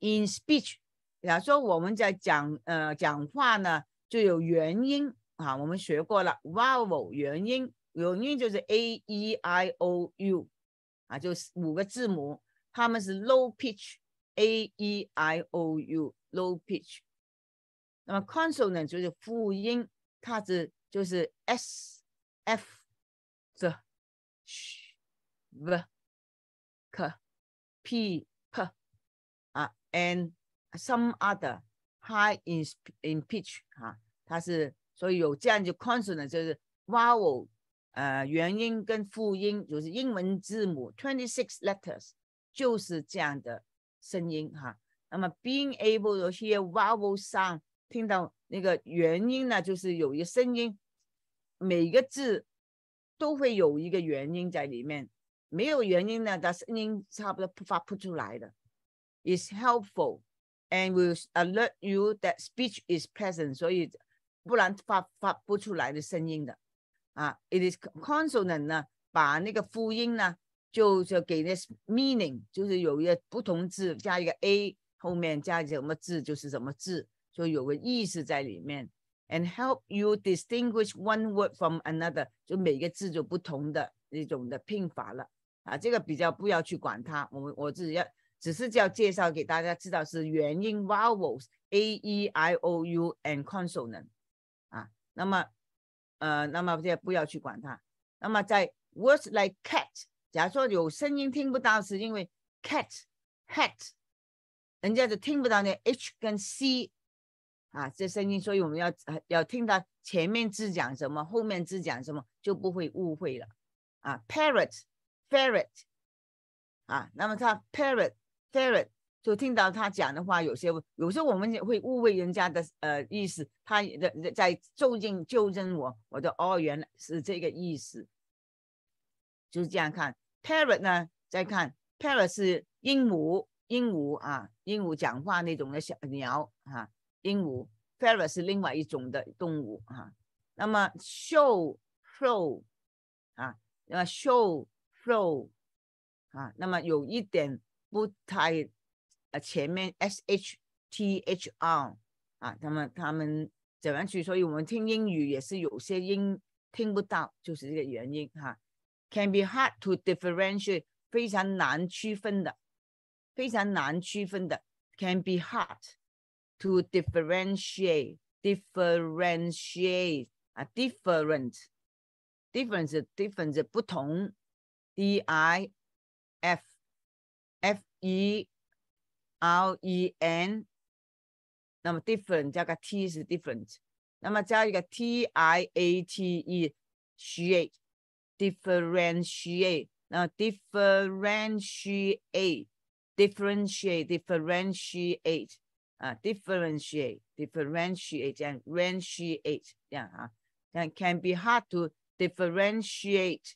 In speech，假如说我们在讲呃讲话呢，就有元音啊。我们学过了 vowel 元音，元音就是 a e i o u，啊，就是五个字母，他们是 low pitch a e i o u low pitch。那么 consonant 就是辅音，它是就是 s、f、z、sh、v、k、p、p 啊，and some other high in in pitch 啊，它是所以有这样就 consonant 就是 vowel 呃元音跟辅音就是英文字母 twenty six letters 就是这样的声音哈。那么 being able to hear vowel sound 听到那个原因呢，就是有一个声音，每个字都会有一个原因在里面。没有原因呢，它声音差不多发不出来的。It's helpful and will alert you that speech is present。所以不然发发不出来的声音的啊。It is consonant 呢，把那个辅音呢，就就给那 meaning，就是有一个不同字加一个 a 后面加什么字就是什么字。就有个意思在里面，and help you distinguish one word from another。就每个字就不同的那种的拼法了啊，这个比较不要去管它。我们我自己要只是叫介绍给大家知道是元音 vowels a e i o u and consonant 啊。那么呃，那么这不要去管它。那么在 words like cat，假如说有声音听不到，是因为 cat hat，人家就听不到那 h 跟 c。啊，这声音，所以我们要要听到前面只讲什么，后面只讲什么，就不会误会了。啊，parrot，parrot，啊，那么他 parrot，parrot，就听到他讲的话，有些有时候我们会误会人家的呃意思，他的在纠正纠正我，我的哦原来是这个意思，就是这样看 parrot 呢，再看 parrot 是鹦鹉，鹦鹉啊，鹦鹉讲话那种的小鸟啊。鹦鹉 f e r r e r 是另外一种的动物啊。那么 show flow 啊，那么 show flow 啊，那么有一点不太，呃，前面 s h t h r 啊，他们他们怎样去？所以我们听英语也是有些音听不到，就是这个原因哈。Can be hard to differentiate，非常难区分的，非常难区分的。Can be hard。to differentiate, differentiate 啊，different，different ah, different, different 是不同，d i f f e r e n，那么 different 加个 t 是 different，那么加一个 t i a t e differentiate，啊，differentiate, differentiate and 这样，differentiate 这样啊，这样 can be hard to differentiate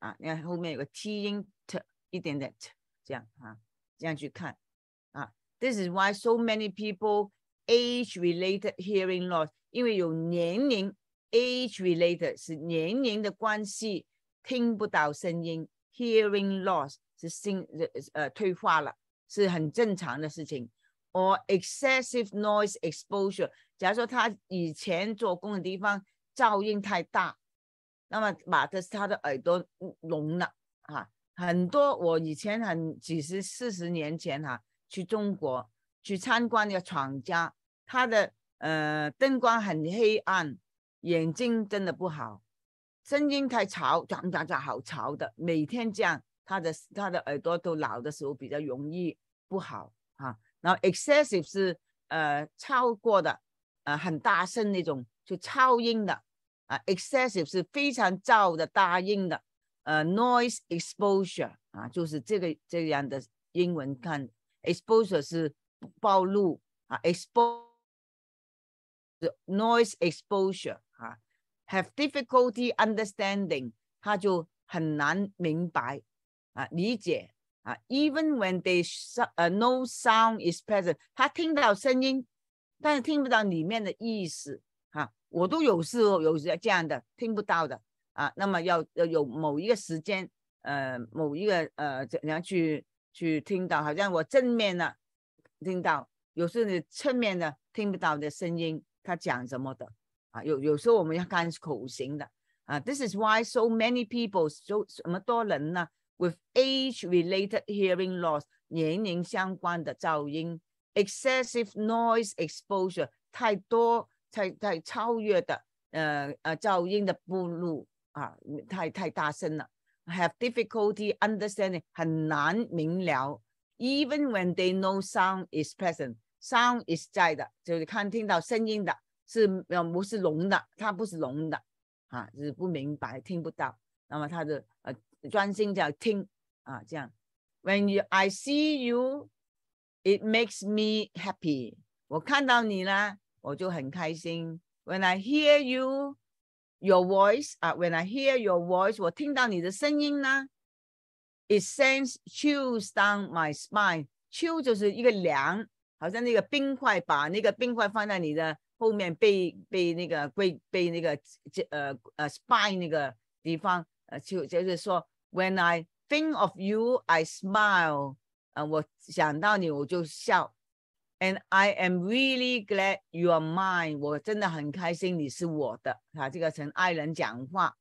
啊，你看后面有个 t 音 t 一点点 t 这样啊，这样去看啊。This is why so many people age-related hearing loss，因为有年龄 age-related 是年龄的关系，听不到声音，hearing loss 是心呃退化了，是很正常的事情。或 excessive noise exposure，假如说他以前做工的地方噪音太大，那么把他的耳朵聋了啊。很多我以前很几十、四十年前哈，去中国去参观一个厂家，他的呃灯光很黑暗，眼睛真的不好，声音太吵，吵吵吵，好吵的，每天这样，他的他的耳朵都老的时候比较容易不好啊。然后，excessive 是呃超过的，呃很大声那种就超音的啊，excessive 是非常噪的大音的，呃 noise exposure 啊，就是这个这样的英文看，exposure 是暴露啊，exposure noise exposure 啊，have difficulty understanding，他就很难明白啊理解。啊，even when they s u 呃，no sound is present，他听到声音，但是听不到里面的意思啊。我都有时候有这样这样的听不到的啊。那么要要有某一个时间，呃，某一个呃怎样去去听到？好像我正面呢听到，有时候你侧面呢听不到的声音，他讲什么的啊？有有时候我们要看口型的啊。This is why so many people so 什么多人呢？With age-related hearing loss，年龄相关的噪音，excessive noise exposure，太多、太、太超越的，呃呃，噪音的目录啊，太太大声了。Have difficulty understanding，很难明了。Even when they know sound is present，sound is 在的，就是看听到声音的，是呃不是聋的，他不是聋的，啊，就是不明白，听不到。那么他的呃。专心在听啊，这样。When you I see you, it makes me happy。我看到你啦，我就很开心。When I hear you, your voice 啊。When I hear your voice，我听到你的声音呢。It sends chill s down my spine。chill 就是一个凉，好像那个冰块，把那个冰块放在你的后面背背那个背背那个呃呃 spine 那个地方，呃就就是说。When I think of you, I smile. 呃，我想到你我就笑。And I am really glad you're a mine. 我真的很开心你是我的。哈，这个陈爱人讲话，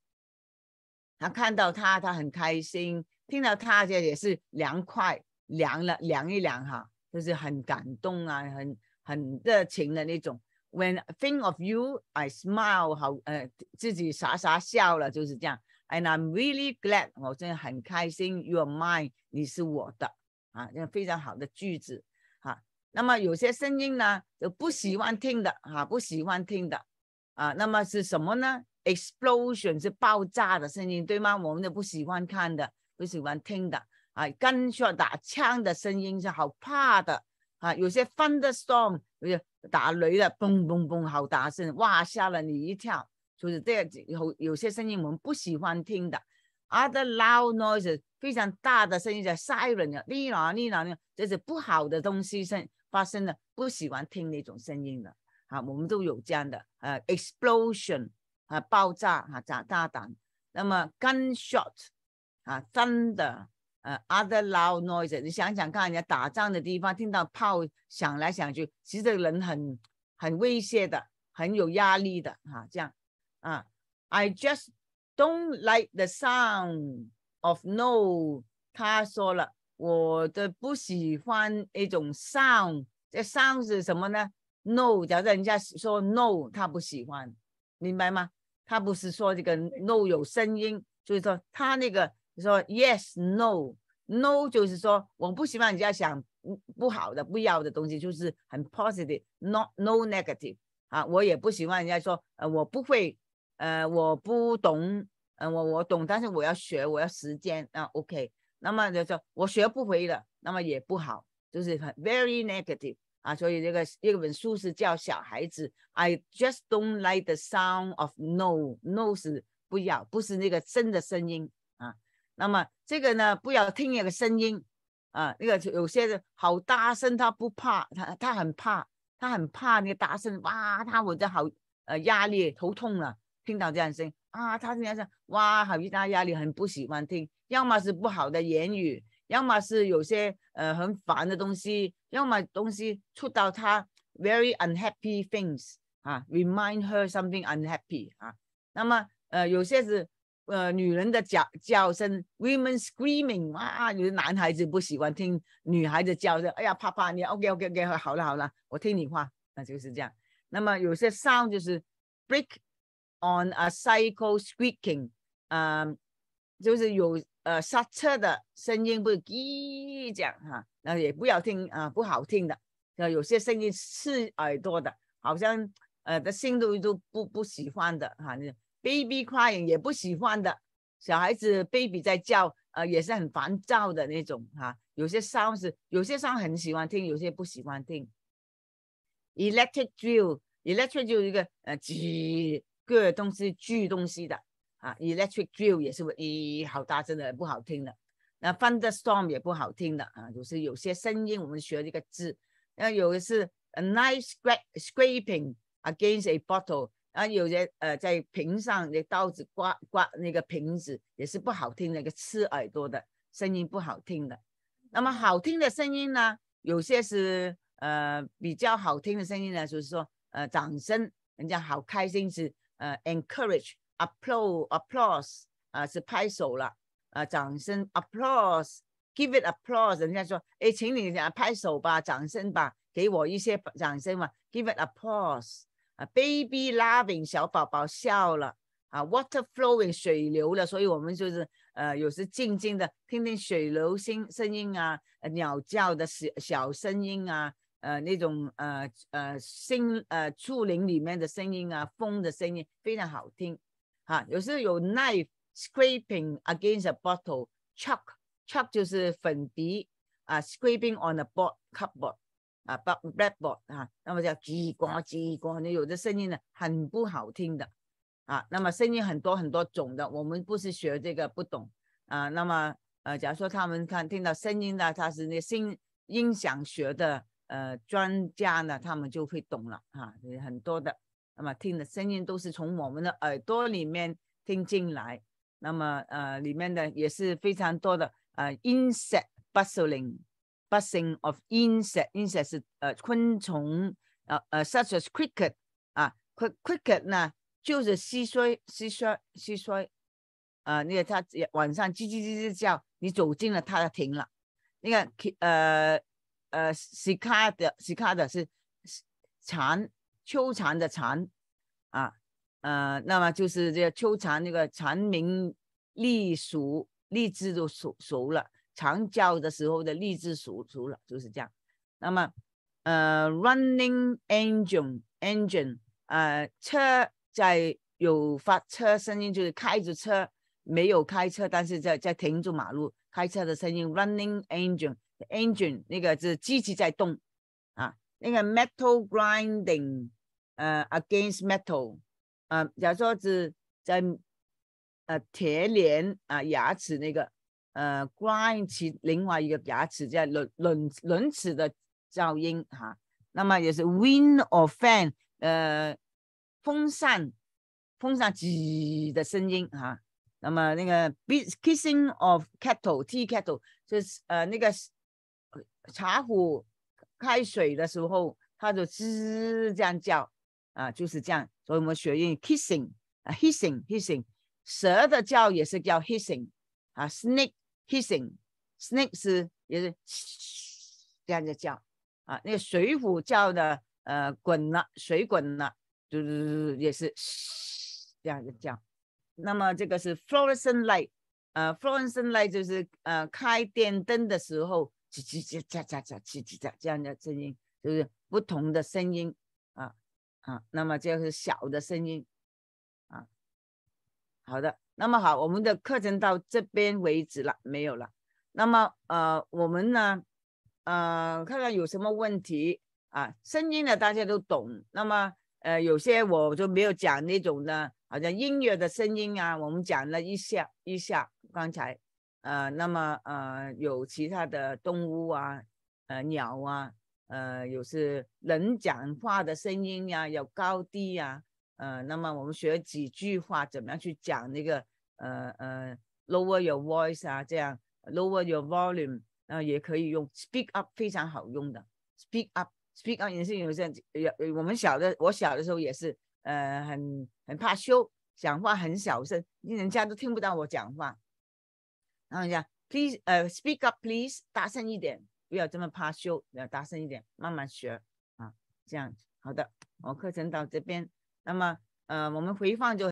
他看到他他很开心，听到他这也是凉快凉了凉一凉哈，就是很感动啊，很很热情的那种。When think of you, I smile. 好，呃，自己傻傻笑了就是这样。And I'm really glad，我真的很开心。You are mine，你是我的啊，这非常好的句子啊。那么有些声音呢，就不喜欢听的啊，不喜欢听的啊。那么是什么呢？Explosion 是爆炸的声音，对吗？我们都不喜欢看的，不喜欢听的啊。跟说打枪的声音是好怕的啊。有些 Thunderstorm，打雷的，嘣嘣嘣，好大声，哇，吓了你一跳。就是这有有些声音我们不喜欢听的，other loud noise s 非常大的声音叫 siren 呀，你哪你哪呢？这是不好的东西声发生的，不喜欢听那种声音的。好，我们都有这样的，呃，explosion 啊，爆炸，哈炸炸弹。那么 gun shot 啊，thunder，呃，other loud noise，s 你想想看，人家打仗的地方听到炮，响来响去，其实人很很威胁的，很有压力的，哈，这样。啊，I just don't like the sound of no。他说了，我的不喜欢一种 sound，这 sound 是什么呢？No，假如人家说 no，他不喜欢，明白吗？他不是说这个 no 有声音，就是说他那个说 yes，no，no 就是说我不希望人家想不不好的、不要的东西，就是很 positive，not no negative。啊，我也不喜欢人家说呃，我不会。呃，我不懂，嗯，我我懂，但是我要学，我要时间啊。OK，那么就说我学不回了，那么也不好，就是很 very negative 啊。所以这个这本书是叫小孩子，I just don't like the sound of no。no 是不要，不是那个真的声音啊。那么这个呢，不要听那个声音啊。那个有些人好大声，他不怕，他他很怕，他很怕那个大声，哇，他我就好呃压力头痛了。听到这样声啊，他这样想哇，好大压力，很不喜欢听。要么是不好的言语，要么是有些呃很烦的东西，要么东西触到他 very unhappy things 啊，remind her something unhappy 啊。那么呃有些是呃女人的叫叫声 women screaming，哇，有的男孩子不喜欢听女孩子叫声，哎呀啪啪你，ok ok ok 好了好了，我听你话，那就是这样。那么有些 sound 就是 break。on a cycle squeaking，呃，就是有呃刹车的声音，不是叽响哈，那也不要听啊，不好听的。呃，有些声音刺耳朵的，好像呃的，心都都不不喜欢的哈。baby cry i n g 也不喜欢的，小孩子 baby 在叫，呃，也是很烦躁的那种哈。有些伤是有些伤很喜欢听，有些不喜欢听。electric drill，electric drill 一个呃，吱。个东西锯东西的啊，electric drill 也是咦好大声的，不好听的。那 Thunderstorm 也不好听的啊，就是有些声音我们学这个字。那有的是 a n i c e scraping against a bottle，啊，有些呃在瓶上那刀子刮刮那个瓶子也是不好听，那个刺耳朵的声音不好听的。那么好听的声音呢，有些是呃比较好听的声音呢，就是说呃掌声，人家好开心是。呃，encourage，applaud，applause，啊，是拍手了，啊，掌声，applause，give it applause，人家说，哎，请你拍手吧，掌声吧，给我一些掌声嘛，give it applause，啊，baby l o v i n g 小宝宝笑了，啊，water flowing，水流了，所以我们就是，呃，有时静静的听听水流声声音啊，鸟叫的小小声音啊。呃，那种呃呃声呃树林里面的声音啊，风的声音非常好听，哈。有时候有 knife scraping against a bottle，chalk chalk 就是粉笔啊，scraping on a board cupboard 啊，but blackboard 啊，那么叫叽呱叽呱。那有的声音呢很不好听的，啊，那么声音很多很多种的，我们不是学这个不懂啊。那么呃，假如说他们看听到声音呢，他是那声音响学的。呃，专家呢，他们就会懂了哈，很多的。那么听的声音都是从我们的耳朵里面听进来。那么呃，里面的也是非常多的呃 i n s e c t bustling bustling of insect，insect 是呃昆虫，呃呃，such as cricket 啊，cricket 呢就是蟋蟀，蟋蟀，蟋蟀，啊，那个它晚上叽叽叽吱叫，你走近了它就停了，那个呃。呃西卡的西卡的是蝉，秋蝉的蝉啊，呃，那么就是这秋蝉那个蝉鸣，荔熟荔枝都熟熟了，蝉叫的时候的荔枝熟熟了就是这样。那么，呃，running engine engine，呃，车在有发车声音，就是开着车，没有开车，但是在在停住马路，开车的声音，running engine。engine 那个是机器在动啊，那个 metal grinding 呃 against metal 呃，如说是在呃铁链啊牙齿那个呃 g r i n d 其另外一个牙齿在轮轮轮齿的噪音哈，那么也是 wind or fan 呃风扇风扇吱的声音哈，那么那个 kissing of kettle tea kettle 就是呃那个。茶壶开水的时候，它就吱这样叫啊，就是这样。所以我们学用 kissing 啊，hissing，hissing。蛇的叫也是叫 hissing 啊，snake hissing，snake 是也是这样子叫啊。那个水壶叫的呃，滚了，水滚了，嘟嘟嘟也是这样子叫。那么这个是 fluorescent light 呃 f l u o r e s c e n t light 就是呃开电灯的时候。叽叽喳喳喳叽叽喳这样的声音，就是不同的声音啊啊，那么就是小的声音啊。好的，那么好，我们的课程到这边为止了，没有了。那么呃，我们呢，呃，看看有什么问题啊？声音呢，大家都懂。那么呃，有些我就没有讲那种的，好像音乐的声音啊，我们讲了一下一下刚才。呃，那么呃，有其他的动物啊，呃，鸟啊，呃，有是人讲话的声音呀，有高低呀，呃，那么我们学几句话，怎么样去讲那个呃呃，lower your voice 啊，这样 lower your volume 那也可以用 speak up，非常好用的 speak up，speak up 也是有这样，也我们小的，我小的时候也是呃很很怕羞，讲话很小声，人家都听不到我讲话。看一下，please，呃，speak up please，大声一点，不要这么怕羞，要大声一点，慢慢学，啊，这样，好的，我课程到这边，那么，呃，我们回放就。